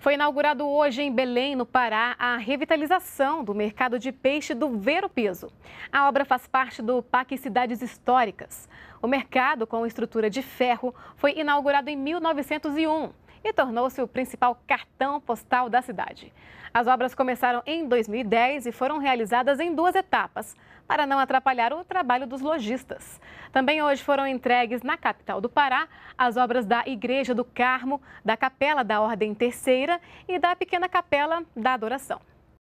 Foi inaugurado hoje em Belém, no Pará, a revitalização do mercado de peixe do Vero Peso. A obra faz parte do Parque Cidades Históricas. O mercado, com estrutura de ferro, foi inaugurado em 1901 e tornou-se o principal cartão postal da cidade. As obras começaram em 2010 e foram realizadas em duas etapas, para não atrapalhar o trabalho dos lojistas. Também hoje foram entregues na capital do Pará as obras da Igreja do Carmo, da Capela da Ordem Terceira e da Pequena Capela da Adoração.